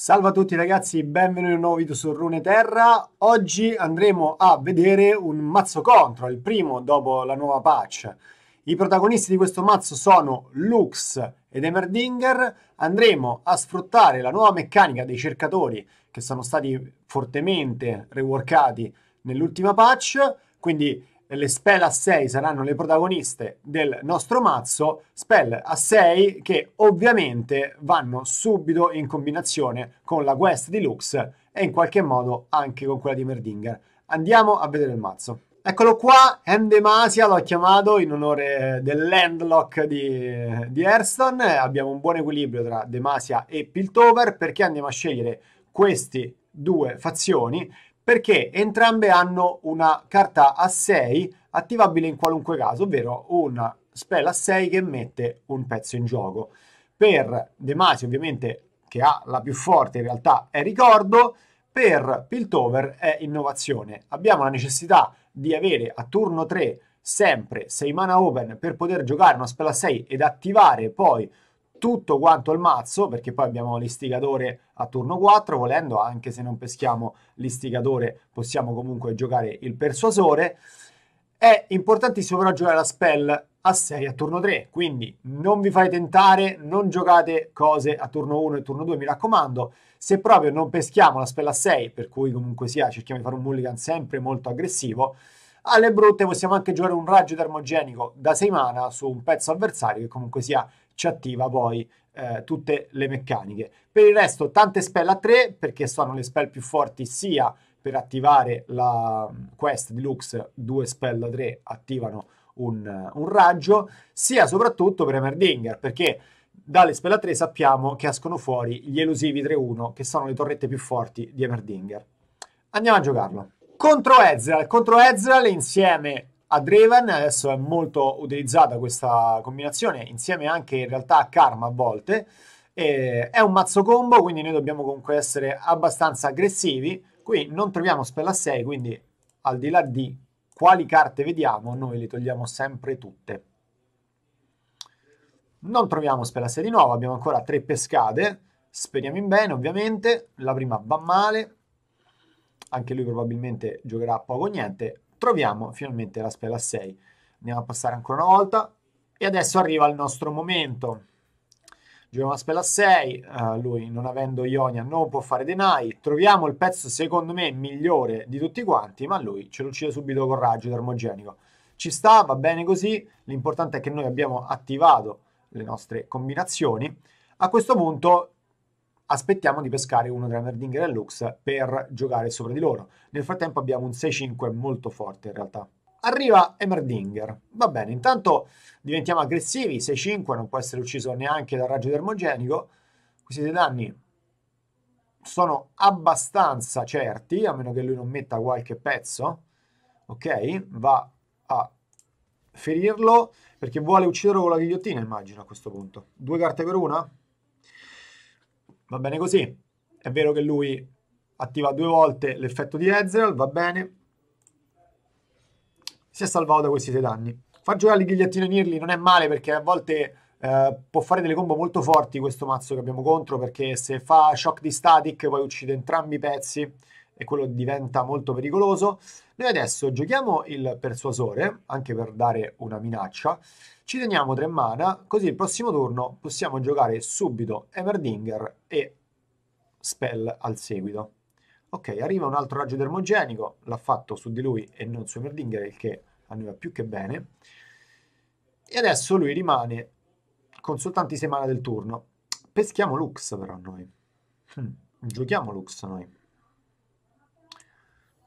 Salve a tutti ragazzi, benvenuti in un nuovo video su Rune Terra. Oggi andremo a vedere un mazzo contro, il primo dopo la nuova patch. I protagonisti di questo mazzo sono Lux ed Emerdinger. Andremo a sfruttare la nuova meccanica dei cercatori che sono stati fortemente reworkati nell'ultima patch, quindi le spell a 6 saranno le protagoniste del nostro mazzo, spell a 6 che ovviamente vanno subito in combinazione con la quest di Lux e in qualche modo anche con quella di Merdinger. Andiamo a vedere il mazzo. Eccolo qua, Endemasia l'ho chiamato in onore eh, del landlock di, eh, di Hearthstone. Abbiamo un buon equilibrio tra Demasia e Piltover perché andiamo a scegliere queste due fazioni perché entrambe hanno una carta a 6 attivabile in qualunque caso, ovvero una spell a 6 che mette un pezzo in gioco. Per De ovviamente, che ha la più forte in realtà è ricordo, per Piltover è innovazione. Abbiamo la necessità di avere a turno 3 sempre 6 mana open per poter giocare una spell a 6 ed attivare poi tutto quanto il mazzo, perché poi abbiamo l'istigatore a turno 4, volendo anche se non peschiamo l'istigatore possiamo comunque giocare il persuasore. È importantissimo però giocare la spell a 6 a turno 3, quindi non vi fai tentare, non giocate cose a turno 1 e turno 2, mi raccomando. Se proprio non peschiamo la spell a 6, per cui comunque sia cerchiamo di fare un mulligan sempre molto aggressivo, alle brutte possiamo anche giocare un raggio termogenico da 6 mana su un pezzo avversario che comunque sia ci attiva poi eh, tutte le meccaniche. Per il resto tante spell a 3 perché sono le spell più forti sia per attivare la mm, quest di Lux, due spell a 3 attivano un, un, raggio, sia soprattutto per Emerdinger perché dalle spell a 3 sappiamo che escono fuori gli elusivi 3-1 che sono le torrette più forti di Emerdinger. Andiamo a giocarlo. Contro Ezreal, contro Ezreal insieme a Draven, adesso è molto utilizzata questa combinazione, insieme anche in realtà a Karma a volte. E è un mazzo combo, quindi noi dobbiamo comunque essere abbastanza aggressivi. Qui non troviamo spell a 6, quindi al di là di quali carte vediamo, noi le togliamo sempre tutte. Non troviamo spell a 6 di nuovo, abbiamo ancora 3 pescate. Speriamo in bene, ovviamente. La prima va male. Anche lui probabilmente giocherà poco o niente troviamo finalmente la spella 6. Andiamo a passare ancora una volta e adesso arriva il nostro momento. Giochiamo la spella 6, uh, eh, lui non avendo Ionia non può fare deny, troviamo il pezzo secondo me migliore di tutti quanti, ma lui ce lo uccide subito con raggio termogenico. Ci sta, va bene così, l'importante è che noi abbiamo attivato le nostre combinazioni. A questo punto aspettiamo di pescare uno della Merdinghia Lux per giocare sopra di loro. Nel frattempo abbiamo un 6-5 molto forte in realtà. Arriva Emerdinger. Va bene, intanto diventiamo aggressivi, 6-5 non può essere ucciso neanche dal raggio termogenico. Questi dei danni sono abbastanza certi, a meno che lui non metta qualche pezzo. Ok, va a ferirlo perché vuole ucciderlo con la ghigliottina, immagino a questo punto. Due carte per una? va bene così. È vero che lui attiva due volte l'effetto di Ezreal, va bene. Si è salvato da questi sei danni. Far giocare il ghigliettino e Nirli non è male perché a volte eh, può fare delle combo molto forti questo mazzo che abbiamo contro perché se fa shock di static poi uccide entrambi i pezzi e quello diventa molto pericoloso. Noi adesso giochiamo il persuasore, anche per dare una minaccia, ci teniamo tre mana, così il prossimo turno possiamo giocare subito Everdinger e Spell al seguito. Ok, arriva un altro raggio termogenico, l'ha fatto su di lui e non su Everdinger, il che a noi va più che bene. E adesso lui rimane con soltanto i 6 mana del turno. Peschiamo Lux però noi. Hm, giochiamo Lux noi.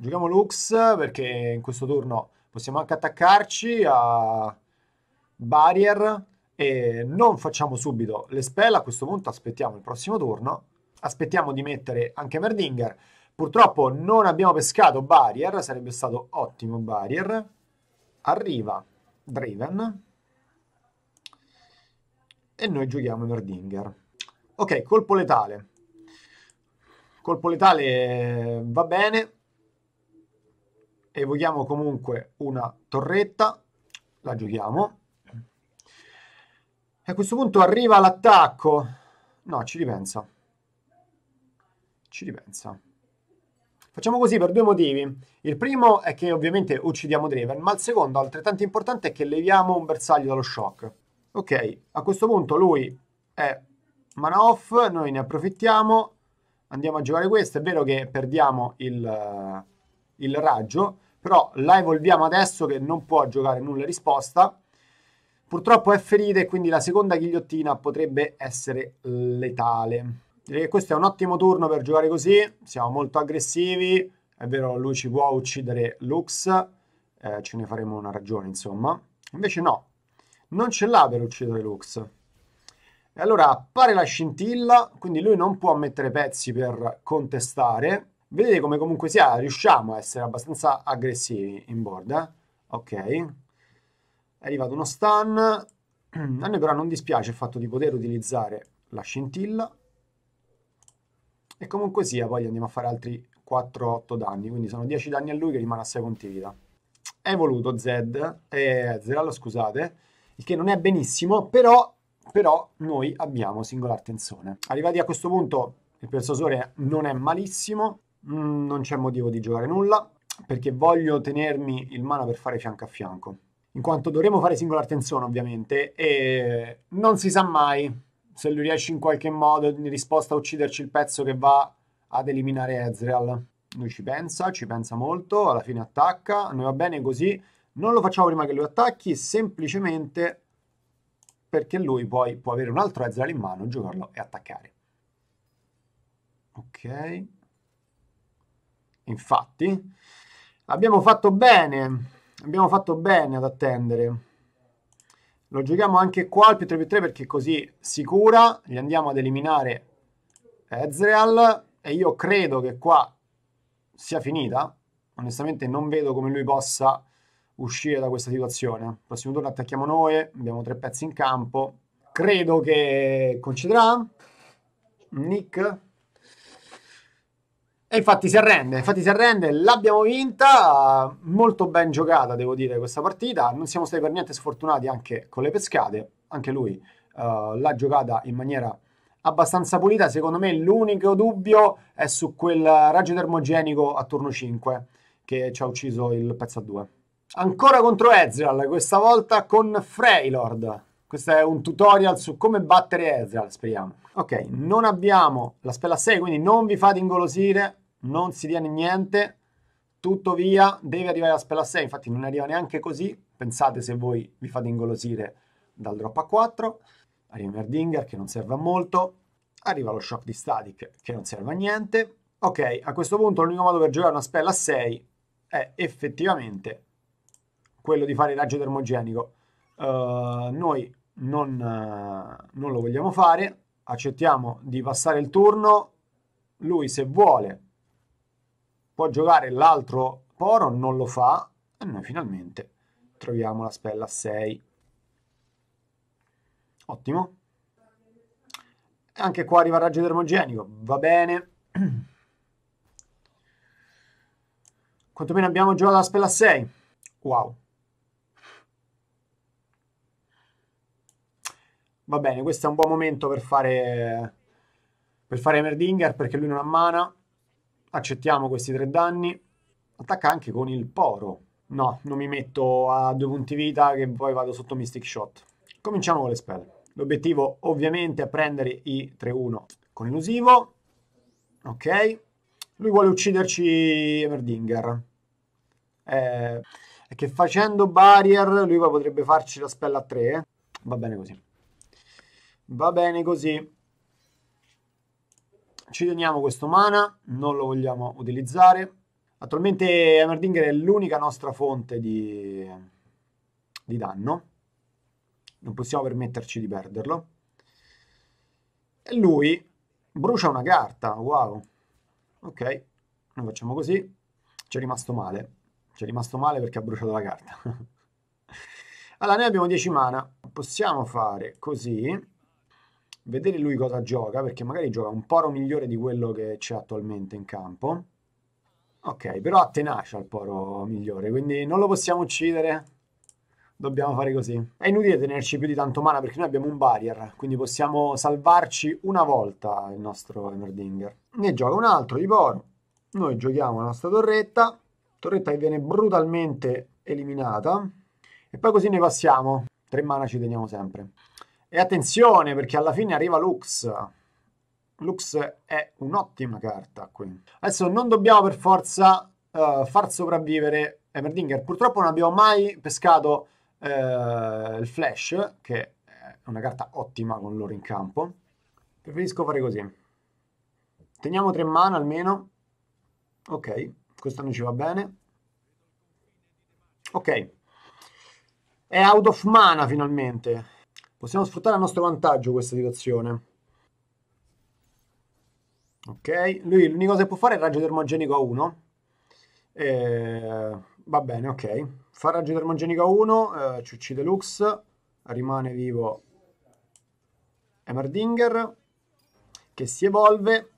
Giochiamo Lux perché in questo turno possiamo anche attaccarci a Barrier e non facciamo subito le spell, a questo punto aspettiamo il prossimo turno, aspettiamo di mettere anche Merdinger. Purtroppo non abbiamo pescato Barrier, sarebbe stato ottimo Barrier. Arriva Draven e noi giochiamo Merdinger. Ok, colpo letale. Colpo letale va bene, evochiamo comunque una torretta, la giochiamo. E a questo punto arriva l'attacco. No, ci ripensa. Ci ripensa. Facciamo così per due motivi. Il primo è che ovviamente uccidiamo Draven, ma il secondo, altrettanto importante, è che leviamo un bersaglio dallo shock. Ok, a questo punto lui è mana off, noi ne approfittiamo, andiamo a giocare questo. È vero che perdiamo il, eh, il raggio, però la evolviamo adesso che non può giocare nulla risposta. Purtroppo è ferita e quindi la seconda ghigliottina potrebbe essere letale. Direi che questo è un ottimo turno per giocare così, siamo molto aggressivi, è vero lui ci può uccidere Lux, eh, ce ne faremo una ragione insomma. Invece no, non ce l'ha per uccidere Lux. E allora appare la scintilla, quindi lui non può mettere pezzi per contestare, Vedete come comunque sia, riusciamo a essere abbastanza aggressivi in board, eh? Ok. È arrivato uno stun. A noi però non dispiace il fatto di poter utilizzare la scintilla. E comunque sia, poi andiamo a fare altri 4-8 danni, quindi sono 10 danni a lui che rimane a 6 punti vita. È evoluto Zed, eh, Zerallo scusate, il che non è benissimo, però, però noi abbiamo singolar tenzone. Arrivati a questo punto il persuasore non è malissimo, Mm, non c'è motivo di giocare nulla, perché voglio tenermi il mana per fare fianco a fianco. In quanto dovremo fare singola tensone, ovviamente, e non si sa mai se lui riesce in qualche modo in risposta a ucciderci il pezzo che va ad eliminare Ezreal. Lui ci pensa, ci pensa molto, alla fine attacca, a noi va bene così. Non lo facciamo prima che lui attacchi, semplicemente perché lui poi può avere un altro Ezreal in mano, giocarlo e attaccare. Ok. Infatti, abbiamo fatto bene, abbiamo fatto bene ad attendere. Lo giochiamo anche qua al più 3 più 3 perché così sicura, gli andiamo ad eliminare Ezreal e io credo che qua sia finita. Onestamente non vedo come lui possa uscire da questa situazione. prossimo turno attacchiamo noi, abbiamo tre pezzi in campo. Credo che concederà Nick e infatti si arrende, infatti si arrende, l'abbiamo vinta, molto ben giocata devo dire questa partita, non siamo stati per niente sfortunati anche con le pescate, anche lui uh, l'ha giocata in maniera abbastanza pulita, secondo me l'unico dubbio è su quel raggio termogenico a turno 5 che ci ha ucciso il pezzo a 2. Ancora contro Ezreal, questa volta con Freylord. Questo è un tutorial su come battere Ezreal, speriamo. Ok, non abbiamo la spella 6, quindi non vi fate ingolosire, non si tiene niente. Tutto via, deve arrivare la spella 6, infatti non arriva neanche così. Pensate se voi vi fate ingolosire dal drop a 4. Arriva Merdinger che non serve a molto. Arriva lo shock di static che non serve a niente. Ok, a questo punto l'unico modo per giocare una spella 6 è effettivamente quello di fare il raggio termogenico. Uh, noi non, eh, non lo vogliamo fare, accettiamo di passare il turno, lui se vuole può giocare l'altro poro, non lo fa e noi finalmente troviamo la spella 6. Ottimo. Anche qua arriva il raggio termogenico, va bene. Quanto meno abbiamo giocato la spella 6. Wow. Va bene, questo è un buon momento per fare, per fare Merdinger perché lui non ha mana. Accettiamo questi tre danni. Attacca anche con il poro. No, non mi metto a due punti vita che poi vado sotto Mystic Shot. Cominciamo con le spelle. L'obiettivo ovviamente è prendere i 3-1 con elusivo. Ok. Lui vuole ucciderci Everdinger. Eh, che facendo barrier lui potrebbe farci la spella a 3. Va bene così. Va bene così. Ci teniamo questo mana, non lo vogliamo utilizzare. Attualmente Hammerdinger è l'unica nostra fonte di, di danno. Non possiamo permetterci di perderlo. E lui brucia una carta, wow. Ok, noi facciamo così. Ci è rimasto male. Ci è rimasto male perché ha bruciato la carta. allora, noi abbiamo 10 mana. Possiamo fare così vedere lui cosa gioca, perché magari gioca un poro migliore di quello che c'è attualmente in campo. Ok, però ha tenacia il poro migliore, quindi non lo possiamo uccidere. Dobbiamo fare così. È inutile tenerci più di tanto mana perché noi abbiamo un barrier, quindi possiamo salvarci una volta il nostro Emerdinger. Ne gioca un altro di poro. Noi giochiamo la nostra torretta, torretta che viene brutalmente eliminata. E poi così ne passiamo. Tre mana ci teniamo sempre. E attenzione perché alla fine arriva Lux. Lux è un'ottima carta qui. Adesso non dobbiamo per forza uh, far sopravvivere Emerdinger. Purtroppo non abbiamo mai pescato uh, il Flash, che è una carta ottima con loro in campo. Preferisco fare così. Teniamo tre mana almeno. Ok, questa non ci va bene. Ok. È out of mana finalmente. Possiamo sfruttare a nostro vantaggio questa situazione. Ok, lui l'unica cosa che può fare è il raggio termogenico a 1. Eh, va bene, ok. Fa raggio termogenico a 1, eh, ci uccide Lux, rimane vivo Emerdinger, che si evolve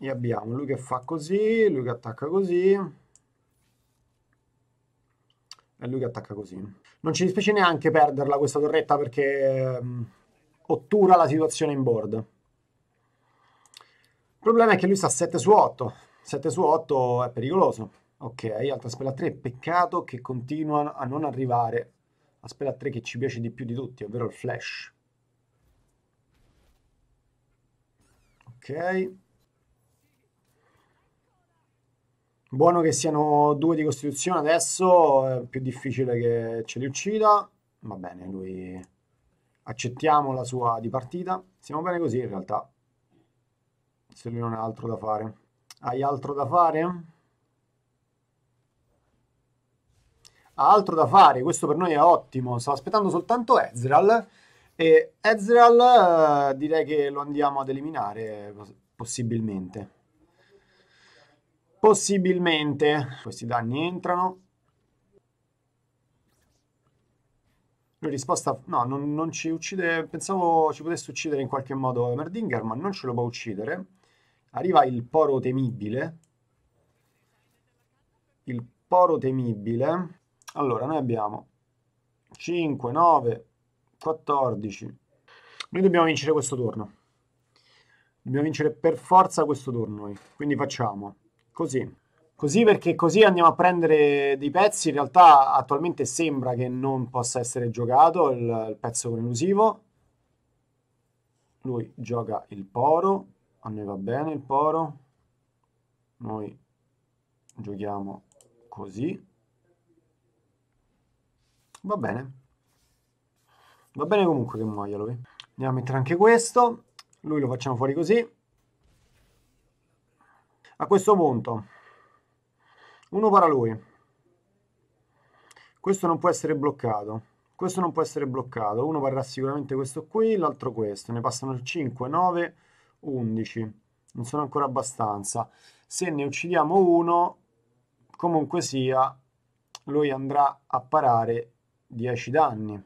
e abbiamo lui che fa così, lui che attacca così, è lui che attacca così. Non ci dispiace neanche perderla questa torretta perché mh, ehm, ottura la situazione in board. Il problema è che lui sta 7 su 8. 7 su 8 è pericoloso. Ok, altra spella 3. Peccato che continua a non arrivare la spella 3 che ci piace di più di tutti, ovvero il flash. Ok. Buono che siano due di costituzione adesso, è più difficile che ce li uccida. Va bene, lui accettiamo la sua dipartita. Siamo bene così in realtà. Se lui non ha altro da fare. Hai altro da fare? Ha altro da fare, questo per noi è ottimo. Sta aspettando soltanto Ezreal. E Ezreal eh, direi che lo andiamo ad eliminare possibilmente possibilmente questi danni entrano. Lui risposta, no, non, non, ci uccide, pensavo ci potesse uccidere in qualche modo Merdinger, ma non ce lo può uccidere. Arriva il poro temibile. Il poro temibile. Allora, noi abbiamo 5, 9, 14. Noi dobbiamo vincere questo turno. Dobbiamo vincere per forza questo turno noi. Quindi facciamo Così. Così perché così andiamo a prendere dei pezzi, in realtà attualmente sembra che non possa essere giocato il, il pezzo con elusivo. Lui gioca il poro, a noi va bene il poro. Noi giochiamo così. Va bene. Va bene comunque che muoia lui. Eh. Andiamo a mettere anche questo. Lui lo facciamo fuori così a questo punto uno para lui questo non può essere bloccato questo non può essere bloccato uno varrà sicuramente questo qui l'altro questo ne passano 5 9 11 non sono ancora abbastanza se ne uccidiamo uno comunque sia lui andrà a parare 10 danni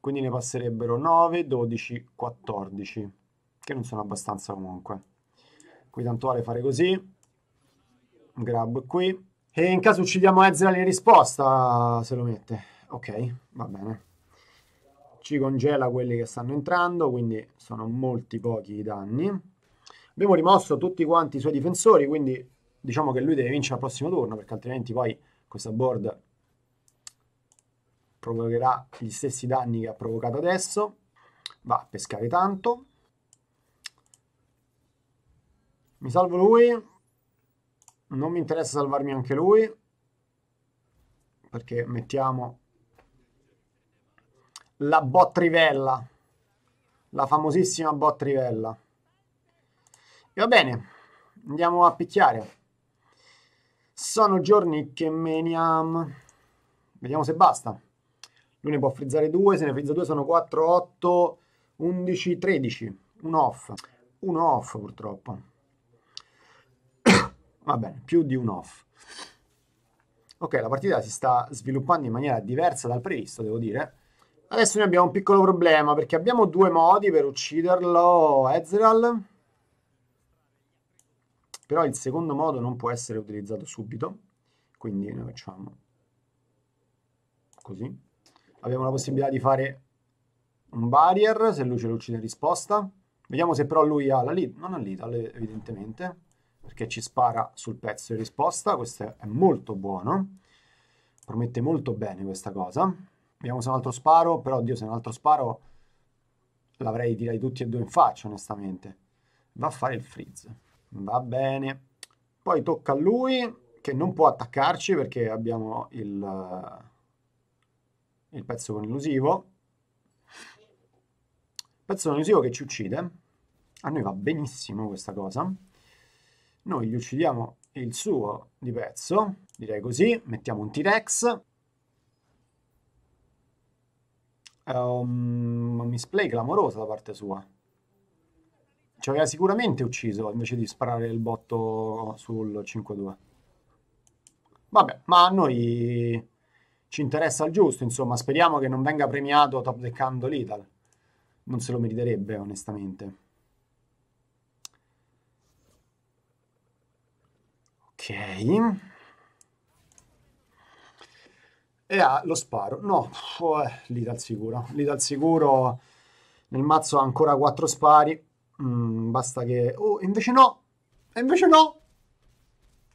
quindi ne passerebbero 9 12 14 che non sono abbastanza comunque Qui tanto vale fare così. Grab qui. E in caso uccidiamo Ezreal in risposta, se lo mette. Ok, va bene. Ci congela quelli che stanno entrando, quindi sono molti pochi i danni. Abbiamo rimosso tutti quanti i suoi difensori, quindi diciamo che lui deve vincere al prossimo turno, perché altrimenti poi questa board provocherà gli stessi danni che ha provocato adesso. Va a pescare tanto. Mi salvo lui. Non mi interessa salvarmi anche lui. Perché mettiamo la bot rivella. La famosissima bot rivella. E va bene. Andiamo a picchiare. Sono giorni che meniam. Vediamo se basta. Lui ne può frizzare 2, se ne frizza 2 sono 4, 8, 11, 13. Un off. Un off purtroppo va bene, più di un off. Ok, la partita si sta sviluppando in maniera diversa dal previsto, devo dire. Adesso noi abbiamo un piccolo problema, perché abbiamo due modi per ucciderlo, Ezreal. Però il secondo modo non può essere utilizzato subito, quindi noi facciamo così. Abbiamo la possibilità di fare un barrier, se lui ce lo uccide in risposta. Vediamo se però lui ha la lead, non ha lead evidentemente perché ci spara sul pezzo di risposta, questo è molto buono, promette molto bene questa cosa. Vediamo se è un altro sparo, però oddio se è un altro sparo l'avrei direi tutti e due in faccia onestamente. Va a fare il freeze, va bene. Poi tocca a lui che non può attaccarci perché abbiamo il, eh, il pezzo con illusivo. Pezzo con illusivo che ci uccide. A noi va benissimo questa cosa. Noi gli uccidiamo il suo di pezzo, direi così, mettiamo un T-Rex. Um, ehm, un misplay clamoroso da parte sua. Ci aveva sicuramente ucciso invece di sparare il botto sul 5-2. Vabbè, ma a noi ci interessa il giusto, insomma, speriamo che non venga premiato top deckando l'Ital. Non se lo meriterebbe, onestamente. E ha lo sparo. No, oh, eh, lì dal sicuro. Lì dal sicuro nel mazzo ha ancora quattro spari. Mm, basta che... Oh, invece no! E invece no!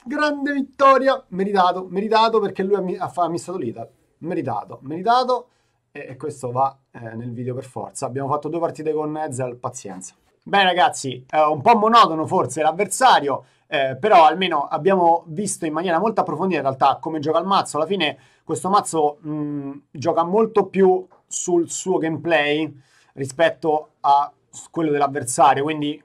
Grande vittoria! Meritato, meritato perché lui ha, ha missato l'Ital. Meritato, meritato. E, e questo va eh, nel video per forza. Abbiamo fatto due partite con Ezreal, pazienza. Beh ragazzi, eh, un po' monotono forse l'avversario, eh, però almeno abbiamo visto in maniera molto approfondita in realtà come gioca il mazzo. Alla fine questo mazzo mh, mm, gioca molto più sul suo gameplay rispetto a quello dell'avversario, quindi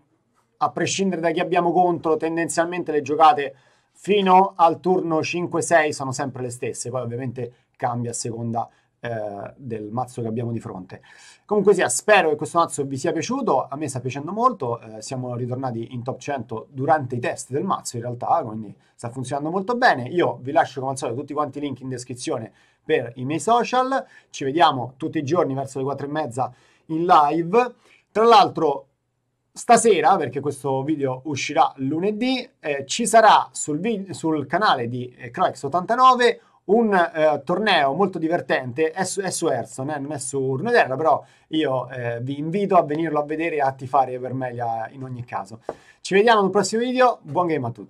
a prescindere da chi abbiamo contro, tendenzialmente le giocate fino al turno 5-6 sono sempre le stesse, poi ovviamente cambia a seconda eh, del mazzo che abbiamo di fronte. Comunque sia, spero che questo mazzo vi sia piaciuto, a me sta piacendo molto, eh, siamo ritornati in top 100 durante i test del mazzo in realtà, quindi sta funzionando molto bene. Io vi lascio come al solito tutti quanti i link in descrizione per i miei social, ci vediamo tutti i giorni verso le 4 e mezza in live. Tra l'altro stasera, perché questo video uscirà lunedì, eh, ci sarà sul, sul canale di eh, Croix89 un eh, torneo molto divertente, è su, è su Hearthstone, eh, non è su Runeterra, però io eh, vi invito a venirlo a vedere e a tifare meglio eh, in ogni caso. Ci vediamo nel prossimo video, buon game a tutti!